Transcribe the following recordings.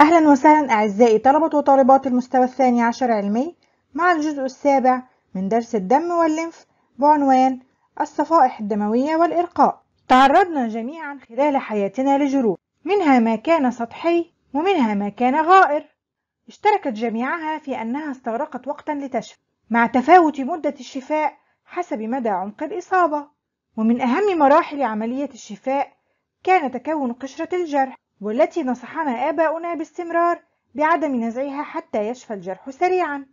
أهلا وسهلا أعزائي طلبة وطالبات المستوى الثاني عشر علمي مع الجزء السابع من درس الدم واللنف بعنوان الصفائح الدموية والإرقاء تعرضنا جميعا خلال حياتنا لجروح منها ما كان سطحي ومنها ما كان غائر اشتركت جميعها في أنها استغرقت وقتا لتشفى مع تفاوت مدة الشفاء حسب مدى عمق الإصابة ومن أهم مراحل عملية الشفاء كان تكون قشرة الجرح والتي نصحنا آباؤنا باستمرار بعدم نزعها حتى يشفى الجرح سريعا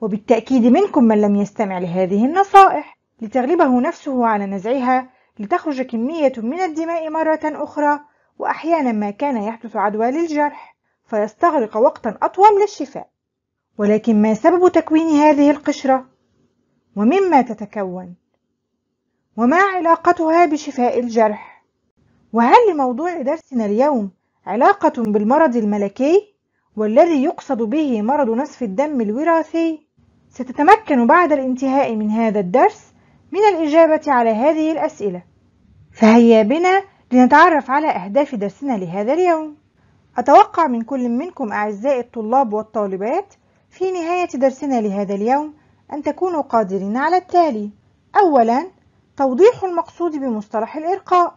وبالتأكيد منكم من لم يستمع لهذه النصائح لتغلبه نفسه على نزعها لتخرج كمية من الدماء مرة أخرى وأحيانا ما كان يحدث عدوى للجرح فيستغرق وقتا أطول للشفاء ولكن ما سبب تكوين هذه القشرة؟ ومما تتكون؟ وما علاقتها بشفاء الجرح؟ وهل لموضوع درسنا اليوم علاقة بالمرض الملكي والذي يقصد به مرض نسف الدم الوراثي ستتمكن بعد الانتهاء من هذا الدرس من الإجابة على هذه الأسئلة فهيا بنا لنتعرف على أهداف درسنا لهذا اليوم أتوقع من كل منكم أعزائي الطلاب والطالبات في نهاية درسنا لهذا اليوم أن تكونوا قادرين على التالي أولا توضيح المقصود بمصطلح الإرقاء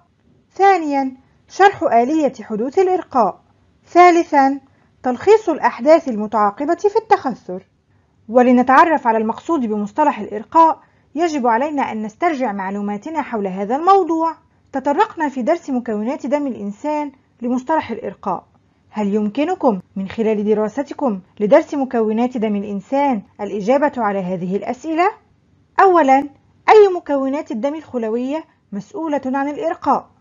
ثانيا شرح آلية حدوث الإرقاء ثالثا تلخيص الأحداث المتعاقبة في التخثر ولنتعرف على المقصود بمصطلح الإرقاء يجب علينا أن نسترجع معلوماتنا حول هذا الموضوع تطرقنا في درس مكونات دم الإنسان لمصطلح الإرقاء هل يمكنكم من خلال دراستكم لدرس مكونات دم الإنسان الإجابة على هذه الأسئلة؟ أولاً أي مكونات الدم الخلوية مسؤولة عن الإرقاء؟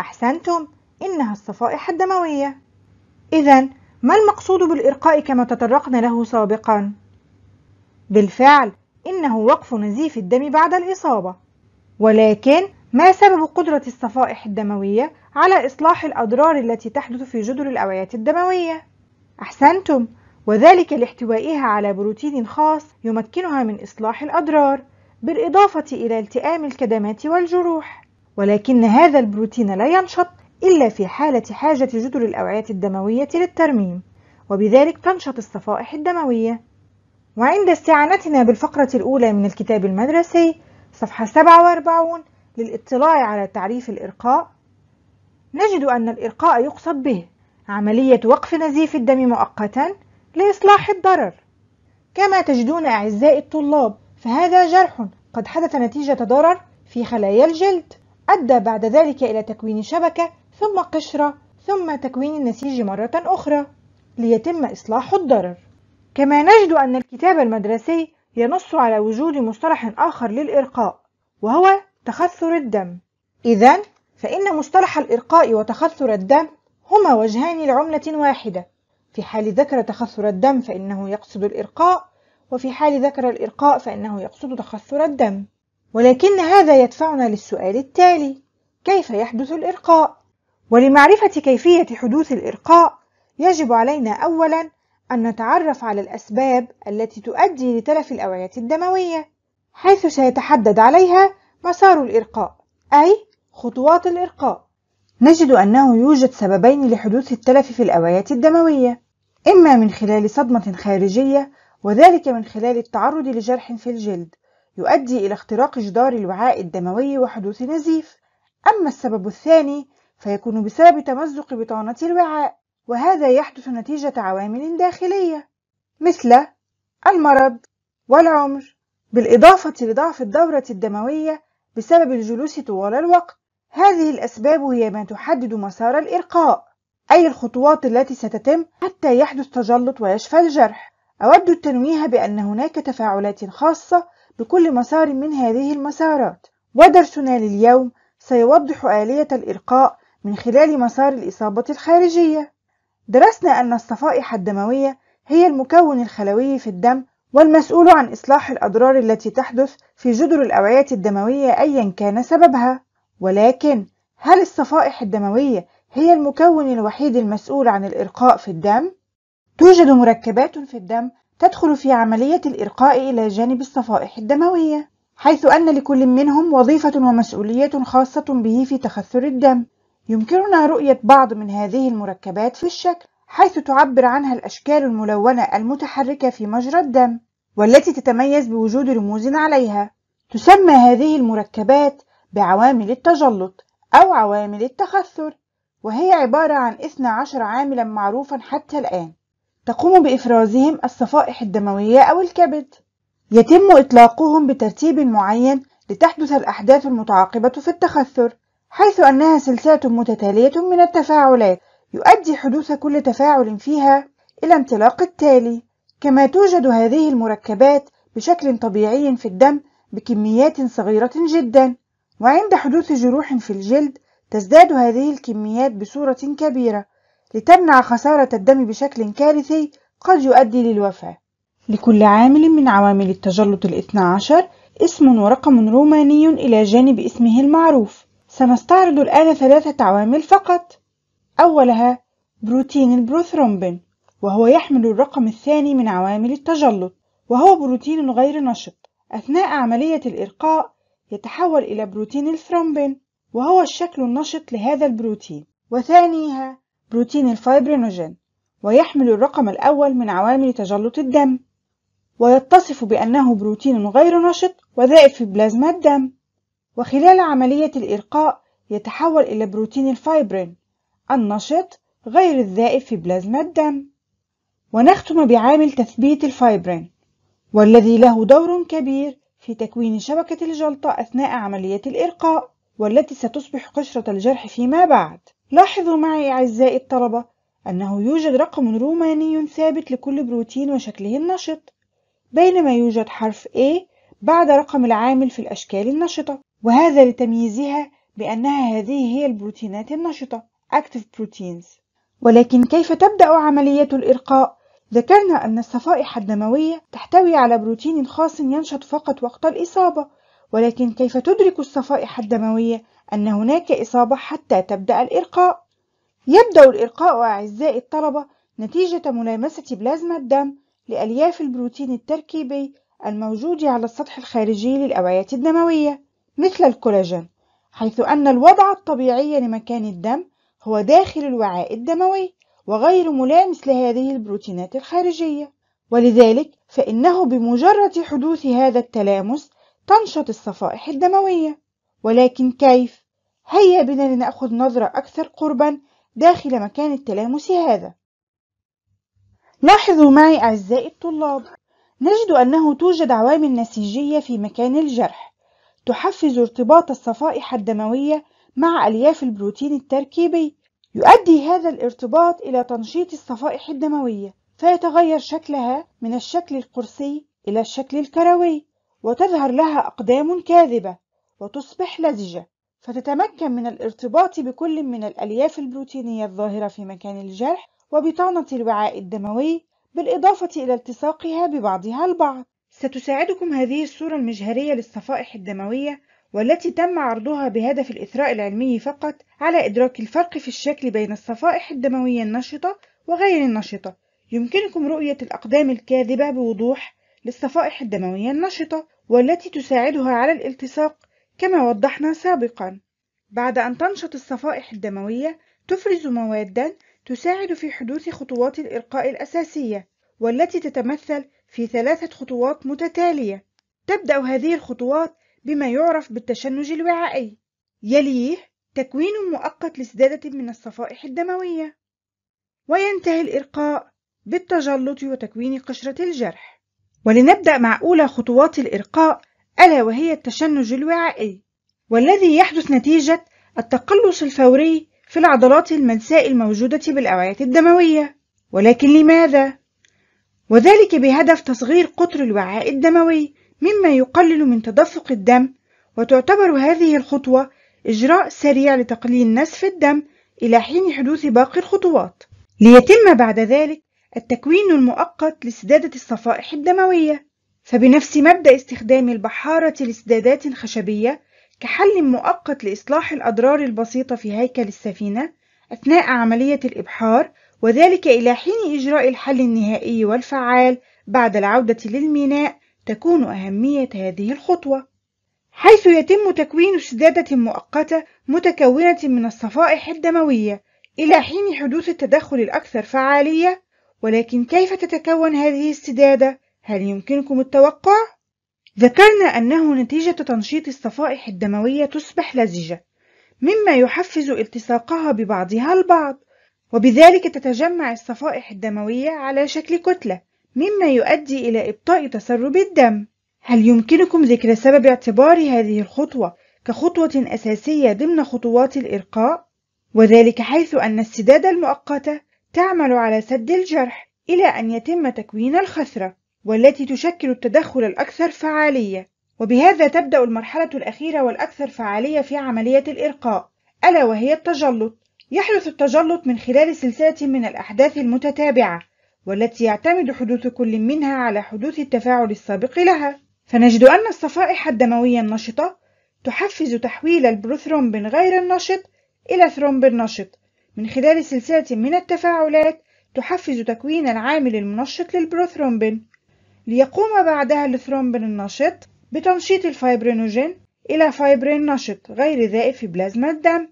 أحسنتم إنها الصفائح الدموية إذا ما المقصود بالإرقاء كما تطرقنا له سابقا؟ بالفعل إنه وقف نزيف الدم بعد الإصابة ولكن ما سبب قدرة الصفائح الدموية على إصلاح الأضرار التي تحدث في جدر الأوعية الدموية؟ أحسنتم وذلك لاحتوائها على بروتين خاص يمكنها من إصلاح الأضرار بالإضافة إلى التئام الكدمات والجروح ولكن هذا البروتين لا ينشط إلا في حالة حاجة جدر الأوعية الدموية للترميم وبذلك تنشط الصفائح الدموية وعند استعانتنا بالفقرة الأولى من الكتاب المدرسي صفحة 47 للاطلاع على تعريف الإرقاء نجد أن الإرقاء يقصد به عملية وقف نزيف الدم مؤقتا لإصلاح الضرر كما تجدون أعزائي الطلاب فهذا جرح قد حدث نتيجة ضرر في خلايا الجلد أدى بعد ذلك إلى تكوين شبكة ثم قشرة ثم تكوين النسيج مرة أخرى ليتم إصلاح الضرر كما نجد أن الكتاب المدرسي ينص على وجود مصطلح آخر للإرقاء وهو تخثر الدم إذا فإن مصطلح الإرقاء وتخثر الدم هما وجهان لعملة واحدة في حال ذكر تخثر الدم فإنه يقصد الإرقاء وفي حال ذكر الإرقاء فإنه يقصد تخثر الدم ولكن هذا يدفعنا للسؤال التالي كيف يحدث الإرقاء؟ ولمعرفة كيفية حدوث الإرقاء يجب علينا أولاً أن نتعرف على الأسباب التي تؤدي لتلف الأوعية الدموية حيث سيتحدد عليها مسار الإرقاء أي خطوات الإرقاء نجد أنه يوجد سببين لحدوث التلف في الأوعية الدموية إما من خلال صدمة خارجية وذلك من خلال التعرض لجرح في الجلد يؤدي إلى اختراق جدار الوعاء الدموي وحدوث نزيف أما السبب الثاني فيكون بسبب تمزق بطانة الوعاء وهذا يحدث نتيجة عوامل داخلية مثل المرض والعمر بالإضافة لضعف الدورة الدموية بسبب الجلوس طوال الوقت هذه الأسباب هي ما تحدد مسار الإرقاء أي الخطوات التي ستتم حتى يحدث تجلط ويشفى الجرح أود التنويه بأن هناك تفاعلات خاصة لكل مسار من هذه المسارات ودرسنا لليوم سيوضح آلية الإرقاء من خلال مسار الإصابة الخارجية درسنا أن الصفائح الدموية هي المكون الخلوي في الدم والمسؤول عن إصلاح الأضرار التي تحدث في جدر الأوعية الدموية أيا كان سببها ولكن هل الصفائح الدموية هي المكون الوحيد المسؤول عن الإرقاء في الدم؟ توجد مركبات في الدم تدخل في عملية الإرقاء إلى جانب الصفائح الدموية حيث أن لكل منهم وظيفة ومسؤولية خاصة به في تخثر الدم يمكننا رؤية بعض من هذه المركبات في الشكل حيث تعبر عنها الأشكال الملونة المتحركة في مجرى الدم والتي تتميز بوجود رموز عليها تسمى هذه المركبات بعوامل التجلط أو عوامل التخثر وهي عبارة عن 12 عاملا معروفا حتى الآن تقوم بإفرازهم الصفائح الدموية أو الكبد يتم إطلاقهم بترتيب معين لتحدث الأحداث المتعاقبة في التخثر حيث أنها سلسلة متتالية من التفاعلات يؤدي حدوث كل تفاعل فيها إلى انطلاق التالي كما توجد هذه المركبات بشكل طبيعي في الدم بكميات صغيرة جدا وعند حدوث جروح في الجلد تزداد هذه الكميات بصورة كبيرة لتمنع خسارة الدم بشكل كارثي قد يؤدي للوفاة لكل عامل من عوامل التجلط الاثنى عشر اسم ورقم روماني إلى جانب اسمه المعروف سنستعرض الآن ثلاثة عوامل فقط أولها بروتين البروثرومبين وهو يحمل الرقم الثاني من عوامل التجلط وهو بروتين غير نشط أثناء عملية الإرقاء يتحول إلى بروتين الثرومبين وهو الشكل النشط لهذا البروتين وثانيها بروتين الفايبرينوجين ويحمل الرقم الأول من عوامل تجلط الدم ويتصف بأنه بروتين غير نشط وذائب في بلازما الدم وخلال عملية الإرقاء يتحول إلى بروتين الفايبرين النشط غير الذائب في بلازما الدم ونختم بعامل تثبيت الفايبرين والذي له دور كبير في تكوين شبكة الجلطة أثناء عملية الإرقاء والتي ستصبح قشرة الجرح فيما بعد لاحظوا معي أعزائي الطلبة أنه يوجد رقم روماني ثابت لكل بروتين وشكله النشط بينما يوجد حرف A بعد رقم العامل في الأشكال النشطة وهذا لتمييزها بأنها هذه هي البروتينات النشطة Active Proteins ولكن كيف تبدأ عملية الإرقاء؟ ذكرنا أن الصفائح الدموية تحتوي على بروتين خاص ينشط فقط وقت الإصابة ولكن كيف تدرك الصفائح الدموية أن هناك إصابة حتى تبدأ الإرقاء؟ يبدأ الإرقاء أعزائي الطلبة نتيجة ملامسة بلازما الدم لألياف البروتين التركيبي الموجود على السطح الخارجي للأوعية الدموية مثل الكولاجين حيث أن الوضع الطبيعي لمكان الدم هو داخل الوعاء الدموي وغير ملامس لهذه البروتينات الخارجية ولذلك فإنه بمجرد حدوث هذا التلامس تنشط الصفائح الدموية ولكن كيف؟ هيا بنا لنأخذ نظرة أكثر قربا داخل مكان التلامس هذا لاحظوا معي أعزائي الطلاب نجد أنه توجد عوامل نسيجية في مكان الجرح تحفز ارتباط الصفائح الدموية مع ألياف البروتين التركيبي يؤدي هذا الارتباط إلى تنشيط الصفائح الدموية فيتغير شكلها من الشكل القرصي إلى الشكل الكروي وتظهر لها أقدام كاذبة وتصبح لزجة فتتمكن من الارتباط بكل من الألياف البروتينية الظاهرة في مكان الجرح وبطانة الوعاء الدموي بالإضافة إلى التصاقها ببعضها البعض ستساعدكم هذه الصورة المجهرية للصفائح الدموية والتي تم عرضها بهدف الإثراء العلمي فقط على إدراك الفرق في الشكل بين الصفائح الدموية النشطة وغير النشطة يمكنكم رؤية الأقدام الكاذبة بوضوح للصفائح الدموية النشطة والتي تساعدها على الالتصاق كما وضحنا سابقا بعد أن تنشط الصفائح الدموية تفرز موادا تساعد في حدوث خطوات الإرقاء الأساسية والتي تتمثل في ثلاثة خطوات متتالية تبدأ هذه الخطوات بما يعرف بالتشنج الوعائي يليه تكوين مؤقت لسدادة من الصفائح الدموية وينتهي الإرقاء بالتجلط وتكوين قشرة الجرح ولنبدأ مع أولى خطوات الإرقاء ألا وهي التشنج الوعائي والذي يحدث نتيجة التقلص الفوري في العضلات الملساء الموجودة بالأوعية الدموية ولكن لماذا؟ وذلك بهدف تصغير قطر الوعاء الدموي مما يقلل من تدفق الدم وتعتبر هذه الخطوة إجراء سريع لتقليل نسف الدم إلى حين حدوث باقي الخطوات ليتم بعد ذلك التكوين المؤقت لسدادة الصفائح الدموية فبنفس مبدأ استخدام البحارة لسدادات خشبية كحل مؤقت لإصلاح الأضرار البسيطة في هيكل السفينة أثناء عملية الإبحار وذلك إلى حين إجراء الحل النهائي والفعال بعد العودة للميناء تكون أهمية هذه الخطوة حيث يتم تكوين سدادة مؤقتة متكونة من الصفائح الدموية إلى حين حدوث التدخل الأكثر فعالية ولكن كيف تتكون هذه السدادة؟ هل يمكنكم التوقع؟ ذكرنا أنه نتيجة تنشيط الصفائح الدموية تصبح لزجة، مما يحفز التصاقها ببعضها البعض، وبذلك تتجمع الصفائح الدموية على شكل كتلة، مما يؤدي إلى إبطاء تسرب الدم. هل يمكنكم ذكر سبب اعتبار هذه الخطوة كخطوة أساسية ضمن خطوات الإرقاء؟ وذلك حيث أن السدادة المؤقتة تعمل على سد الجرح إلى أن يتم تكوين الخثرة والتي تشكل التدخل الأكثر فعالية وبهذا تبدأ المرحلة الأخيرة والأكثر فعالية في عملية الإرقاء ألا وهي التجلط يحدث التجلط من خلال سلسلة من الأحداث المتتابعة والتي يعتمد حدوث كل منها على حدوث التفاعل السابق لها فنجد أن الصفائح الدموية النشطة تحفز تحويل البروثرومبين غير النشط إلى ثرومبين نشط من خلال سلسلة من التفاعلات تحفز تكوين العامل المنشط للبروثرومبين ليقوم بعدها الثرومبين النشط بتنشيط الفايبرينوجين إلى فايبرين نشط غير ذائب في بلازما الدم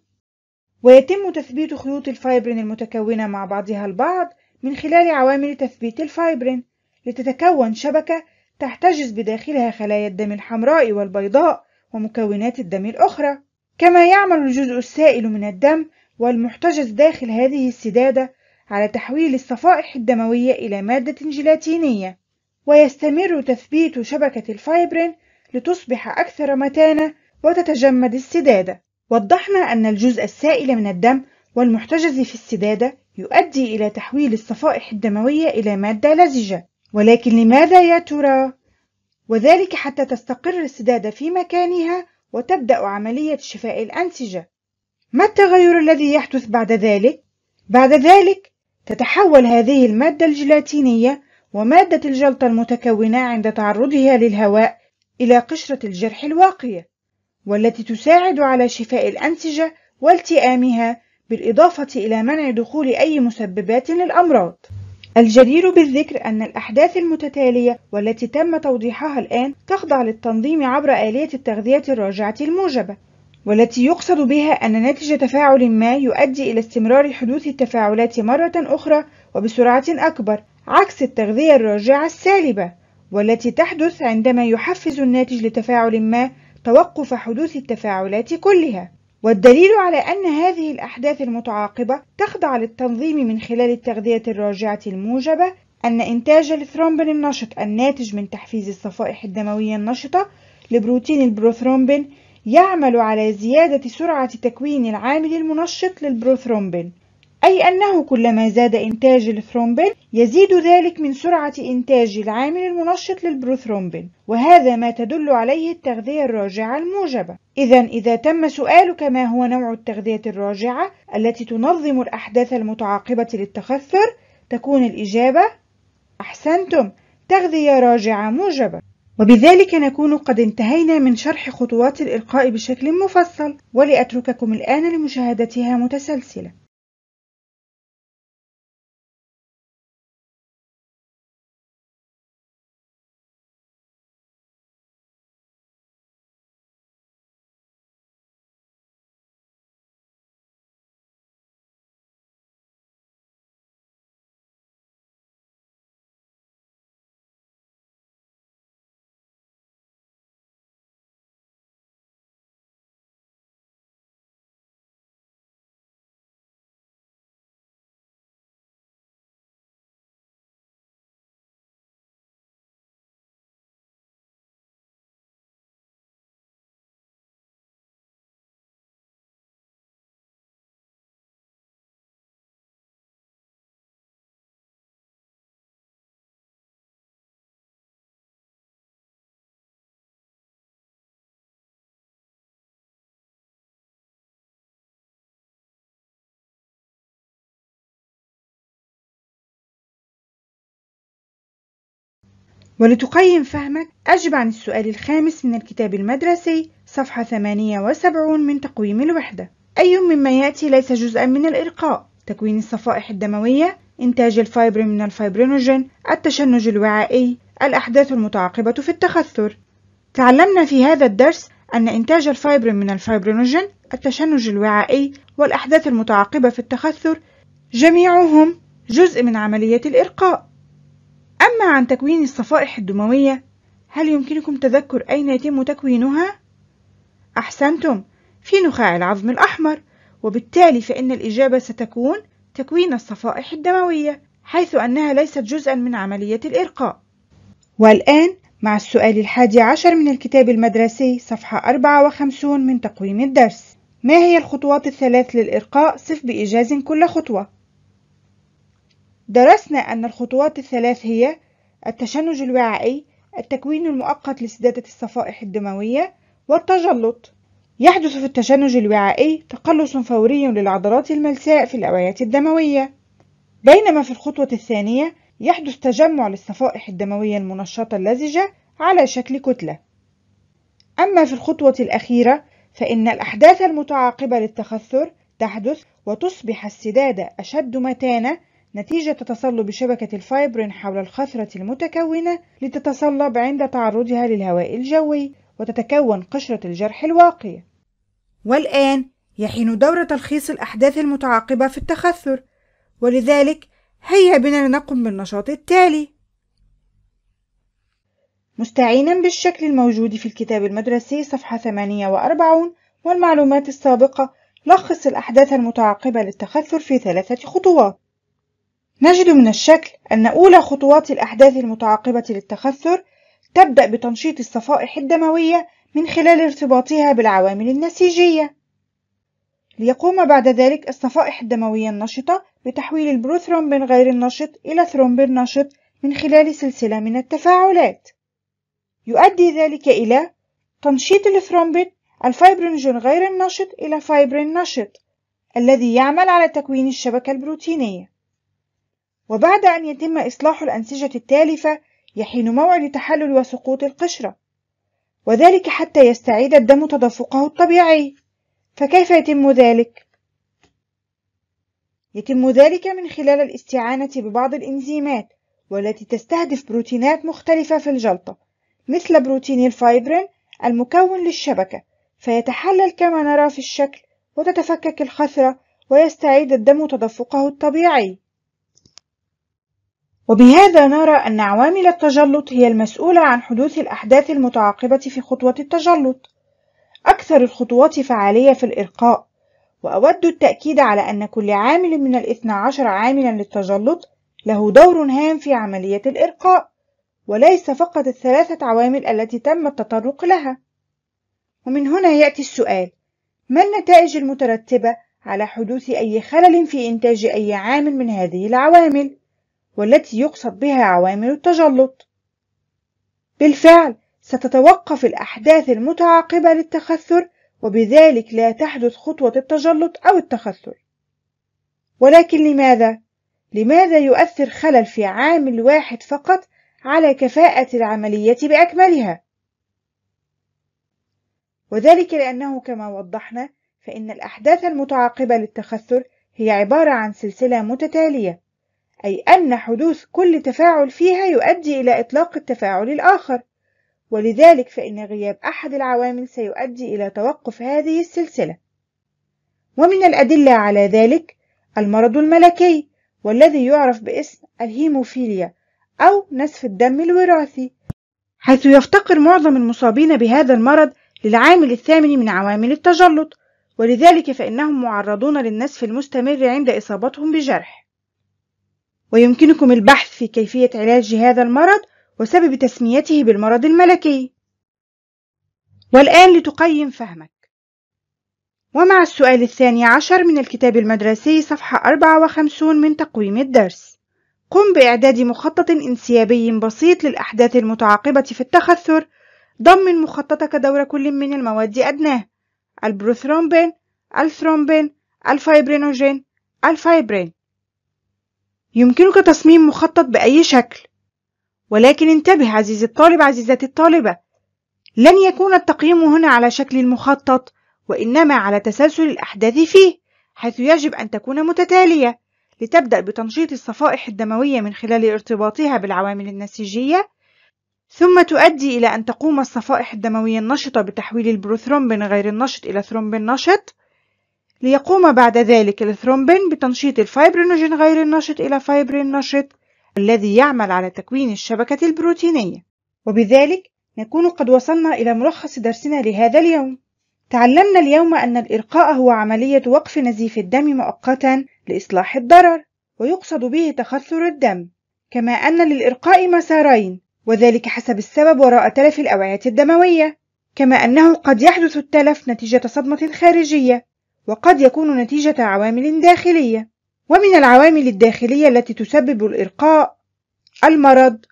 ويتم تثبيت خيوط الفايبرين المتكونة مع بعضها البعض من خلال عوامل تثبيت الفايبرين لتتكون شبكة تحتجز بداخلها خلايا الدم الحمراء والبيضاء ومكونات الدم الأخرى كما يعمل الجزء السائل من الدم والمحتجز داخل هذه السدادة على تحويل الصفائح الدموية إلى مادة جيلاتينية ويستمر تثبيت شبكة الفايبرين لتصبح أكثر متانة وتتجمد السدادة وضحنا أن الجزء السائل من الدم والمحتجز في السدادة يؤدي إلى تحويل الصفائح الدموية إلى مادة لزجة ولكن لماذا يا ترى؟ وذلك حتى تستقر السدادة في مكانها وتبدأ عملية شفاء الأنسجة ما التغير الذي يحدث بعد ذلك؟ بعد ذلك تتحول هذه المادة الجيلاتينية ومادة الجلطة المتكونة عند تعرضها للهواء إلى قشرة الجرح الواقية والتي تساعد على شفاء الأنسجة والتئامها بالإضافة إلى منع دخول أي مسببات للأمراض الجدير بالذكر أن الأحداث المتتالية والتي تم توضيحها الآن تخضع للتنظيم عبر آلية التغذية الراجعة الموجبة والتي يقصد بها أن ناتج تفاعل ما يؤدي إلى استمرار حدوث التفاعلات مرة أخرى وبسرعة أكبر عكس التغذية الراجعة السالبة والتي تحدث عندما يحفز الناتج لتفاعل ما توقف حدوث التفاعلات كلها والدليل على أن هذه الأحداث المتعاقبة تخضع للتنظيم من خلال التغذية الراجعة الموجبة أن إنتاج الثرومبين النشط الناتج من تحفيز الصفائح الدموية النشطة لبروتين البروثرومبين يعمل على زيادة سرعة تكوين العامل المنشط للبروثرومبين أي أنه كلما زاد إنتاج الثرومبين يزيد ذلك من سرعة إنتاج العامل المنشط للبروثرومبين وهذا ما تدل عليه التغذية الراجعة الموجبة إذا إذا تم سؤالك ما هو نوع التغذية الراجعة التي تنظم الأحداث المتعاقبة للتخثر تكون الإجابة أحسنتم تغذية راجعة موجبة وبذلك نكون قد انتهينا من شرح خطوات الإلقاء بشكل مفصل ولأترككم الآن لمشاهدتها متسلسلة ولتقيم فهمك أجب عن السؤال الخامس من الكتاب المدرسي صفحة 78 من تقويم الوحدة أي مما يأتي ليس جزءا من الإرقاء تكوين الصفائح الدموية إنتاج الفايبر من الفايبرينوجين التشنج الوعائي الأحداث المتعاقبة في التخثر تعلمنا في هذا الدرس أن إنتاج الفايبر من الفايبرينوجين التشنج الوعائي والأحداث المتعاقبة في التخثر جميعهم جزء من عملية الإرقاء أما عن تكوين الصفائح الدموية هل يمكنكم تذكر أين يتم تكوينها؟ أحسنتم في نخاع العظم الأحمر وبالتالي فإن الإجابة ستكون تكوين الصفائح الدموية حيث أنها ليست جزءا من عملية الإرقاء والآن مع السؤال الحادي عشر من الكتاب المدرسي صفحة 54 من تقويم الدرس ما هي الخطوات الثلاث للإرقاء؟ صف بإيجاز كل خطوة درسنا أن الخطوات الثلاث هي التشنج الوعائي التكوين المؤقت لسدادة الصفائح الدموية والتجلط يحدث في التشنج الوعائي تقلص فوري للعضلات الملساء في الأوعية الدموية بينما في الخطوة الثانية يحدث تجمع للصفائح الدموية المنشطة اللزجة على شكل كتلة أما في الخطوة الأخيرة فإن الأحداث المتعاقبة للتخثر تحدث وتصبح السدادة أشد متانة نتيجة تصلب شبكة الفايبرين حول الخثرة المتكونة لتتصلب عند تعرضها للهواء الجوي وتتكون قشرة الجرح الواقية. والآن يحين دور تلخيص الأحداث المتعاقبة في التخثر، ولذلك هيا بنا لنقم بالنشاط التالي. مستعينا بالشكل الموجود في الكتاب المدرسي صفحة 48 والمعلومات السابقة لخص الأحداث المتعاقبة للتخثر في ثلاثة خطوات نجد من الشكل أن أولى خطوات الأحداث المتعاقبة للتخثر تبدأ بتنشيط الصفائح الدموية من خلال ارتباطها بالعوامل النسيجية ليقوم بعد ذلك الصفائح الدموية النشطة بتحويل البروثرومبين غير النشط إلى ثرومبين نشط من خلال سلسلة من التفاعلات يؤدي ذلك إلى تنشيط الثرومبين الفايبرينجون غير النشط إلى فايبرين نشط الذي يعمل على تكوين الشبكة البروتينية وبعد أن يتم إصلاح الأنسجة التالفة يحين موعد تحلل وسقوط القشرة وذلك حتى يستعيد الدم تدفقه الطبيعي فكيف يتم ذلك؟ يتم ذلك من خلال الاستعانة ببعض الإنزيمات والتي تستهدف بروتينات مختلفة في الجلطة مثل بروتين الفايبرين المكون للشبكة فيتحلل كما نرى في الشكل وتتفكك الخثرة ويستعيد الدم تدفقه الطبيعي وبهذا نرى أن عوامل التجلط هي المسؤولة عن حدوث الأحداث المتعاقبة في خطوة التجلط أكثر الخطوات فعالية في الإرقاء وأود التأكيد على أن كل عامل من الاثنى عشر عاملا للتجلط له دور هام في عملية الإرقاء وليس فقط الثلاثة عوامل التي تم التطرق لها ومن هنا يأتي السؤال ما النتائج المترتبة على حدوث أي خلل في إنتاج أي عامل من هذه العوامل؟ والتي يقصد بها عوامل التجلط بالفعل ستتوقف الأحداث المتعاقبة للتخثر وبذلك لا تحدث خطوة التجلط أو التخثر ولكن لماذا؟ لماذا يؤثر خلل في عامل واحد فقط على كفاءة العملية بأكملها؟ وذلك لأنه كما وضحنا فإن الأحداث المتعاقبة للتخثر هي عبارة عن سلسلة متتالية أي أن حدوث كل تفاعل فيها يؤدي إلى إطلاق التفاعل الآخر ولذلك فإن غياب أحد العوامل سيؤدي إلى توقف هذه السلسلة ومن الأدلة على ذلك المرض الملكي والذي يعرف باسم الهيموفيليا أو نسف الدم الوراثي حيث يفتقر معظم المصابين بهذا المرض للعامل الثامن من عوامل التجلط ولذلك فإنهم معرضون للنسف المستمر عند إصابتهم بجرح ويمكنكم البحث في كيفية علاج هذا المرض وسبب تسميته بالمرض الملكي والآن لتقيم فهمك ومع السؤال الثاني عشر من الكتاب المدرسي صفحة 54 من تقويم الدرس قم بإعداد مخطط انسيابي بسيط للأحداث المتعاقبة في التخثر ضمن مخططك دور كل من المواد أدناه البروثرومبين الثرومبين الفايبرينوجين الفايبرين يمكنك تصميم مخطط بأي شكل ولكن انتبه عزيزي الطالب عزيزتي الطالبة لن يكون التقييم هنا على شكل المخطط وإنما على تسلسل الأحداث فيه حيث يجب أن تكون متتالية لتبدأ بتنشيط الصفائح الدموية من خلال ارتباطها بالعوامل النسيجية ثم تؤدي إلى أن تقوم الصفائح الدموية النشطة بتحويل البروثرومبين غير النشط إلى ثرومبين نشط ليقوم بعد ذلك الثرومبين بتنشيط الفايبرينوجين غير النشط إلى فايبرين نشط الذي يعمل على تكوين الشبكة البروتينية وبذلك نكون قد وصلنا إلى ملخص درسنا لهذا اليوم تعلمنا اليوم أن الإرقاء هو عملية وقف نزيف الدم مؤقتا لإصلاح الضرر ويقصد به تخثر الدم كما أن للإرقاء مسارين وذلك حسب السبب وراء تلف الأوعية الدموية كما أنه قد يحدث التلف نتيجة صدمة خارجية وقد يكون نتيجة عوامل داخلية ومن العوامل الداخلية التي تسبب الإرقاء المرض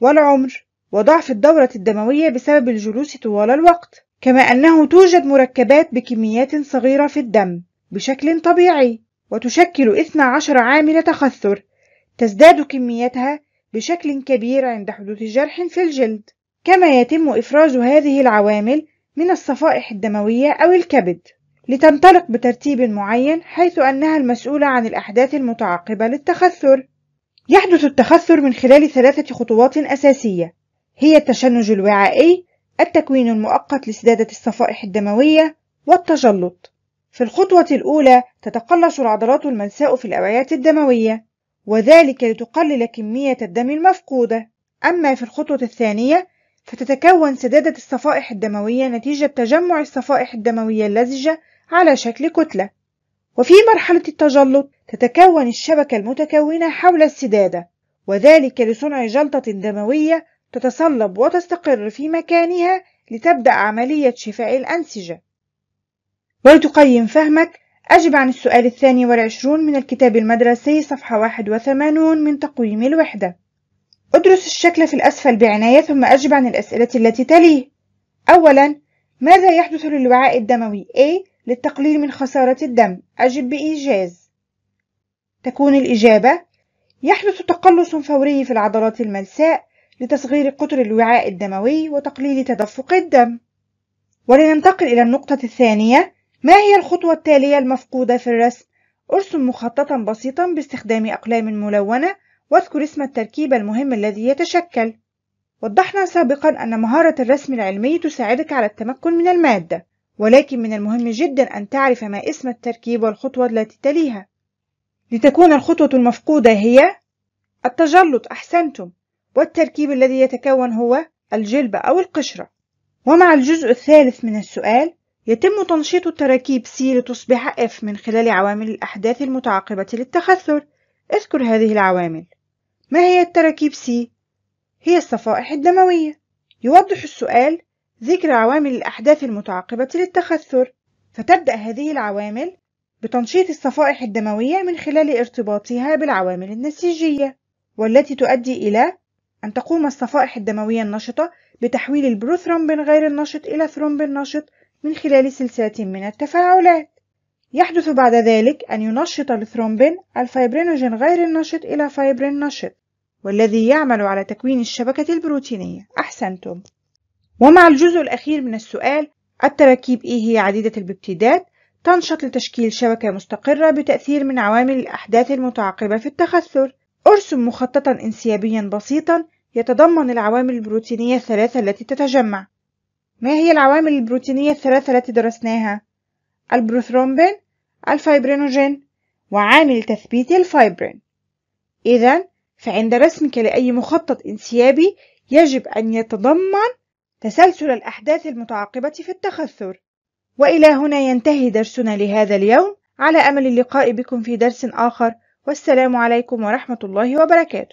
والعمر وضعف الدورة الدموية بسبب الجلوس طوال الوقت كما أنه توجد مركبات بكميات صغيرة في الدم بشكل طبيعي وتشكل 12 عامل تخثر تزداد كميتها بشكل كبير عند حدوث جرح في الجلد كما يتم إفراز هذه العوامل من الصفائح الدموية أو الكبد لتنطلق بترتيب معين حيث أنها المسؤولة عن الأحداث المتعاقبة للتخثر. يحدث التخثر من خلال ثلاثة خطوات أساسية هي التشنج الوعائي، التكوين المؤقت لسدادة الصفائح الدموية، والتجلط. في الخطوة الأولى تتقلص العضلات الملساء في الأوعية الدموية، وذلك لتقلل كمية الدم المفقودة. أما في الخطوة الثانية فتتكون سدادة الصفائح الدموية نتيجة تجمع الصفائح الدموية اللزجة على شكل كتلة وفي مرحلة التجلط تتكون الشبكة المتكونة حول السدادة وذلك لصنع جلطة دموية تتصلب وتستقر في مكانها لتبدأ عملية شفاء الأنسجة ولتقيم فهمك أجب عن السؤال الثاني والعشرون من الكتاب المدرسي صفحة 81 من تقويم الوحدة ادرس الشكل في الأسفل بعناية ثم أجب عن الأسئلة التي تليه أولا ماذا يحدث للوعاء الدموي A للتقليل من خسارة الدم أجب بإيجاز تكون الإجابة يحدث تقلص فوري في العضلات الملساء لتصغير قطر الوعاء الدموي وتقليل تدفق الدم ولننتقل إلى النقطة الثانية ما هي الخطوة التالية المفقودة في الرسم؟ ارسم مخططا بسيطا باستخدام أقلام ملونة واذكر اسم التركيب المهم الذي يتشكل وضحنا سابقا أن مهارة الرسم العلمي تساعدك على التمكن من المادة ولكن من المهم جدا أن تعرف ما اسم التركيب والخطوة التي تليها لتكون الخطوة المفقودة هي التجلط أحسنتم والتركيب الذي يتكون هو الجلبة أو القشرة ومع الجزء الثالث من السؤال يتم تنشيط التراكيب C لتصبح F من خلال عوامل الأحداث المتعاقبة للتخثر اذكر هذه العوامل ما هي التراكيب C؟ هي الصفائح الدموية يوضح السؤال ذكر عوامل الأحداث المتعاقبة للتخثر فتبدأ هذه العوامل بتنشيط الصفائح الدموية من خلال ارتباطها بالعوامل النسيجية والتي تؤدي إلى أن تقوم الصفائح الدموية النشطة بتحويل البروثرومبين غير النشط إلى ثرومبين نشط من خلال سلسلة من التفاعلات يحدث بعد ذلك أن ينشط الثرومبين الفايبرينوجين غير النشط إلى فايبرين نشط والذي يعمل على تكوين الشبكة البروتينية أحسنتم ومع الجزء الأخير من السؤال التراكيب إيه هي عديدة الببتيدات تنشط لتشكيل شبكة مستقرة بتأثير من عوامل الأحداث المتعاقبة في التخثر ارسم مخططا انسيابيا بسيطا يتضمن العوامل البروتينية الثلاثة التي تتجمع ما هي العوامل البروتينية الثلاثة التي درسناها؟ البروثرومبين الفايبرينوجين وعامل تثبيت الفايبرين إذا فعند رسمك لأي مخطط انسيابي يجب أن يتضمن تسلسل الأحداث المتعاقبة في التخثر وإلى هنا ينتهي درسنا لهذا اليوم على أمل اللقاء بكم في درس آخر والسلام عليكم ورحمة الله وبركاته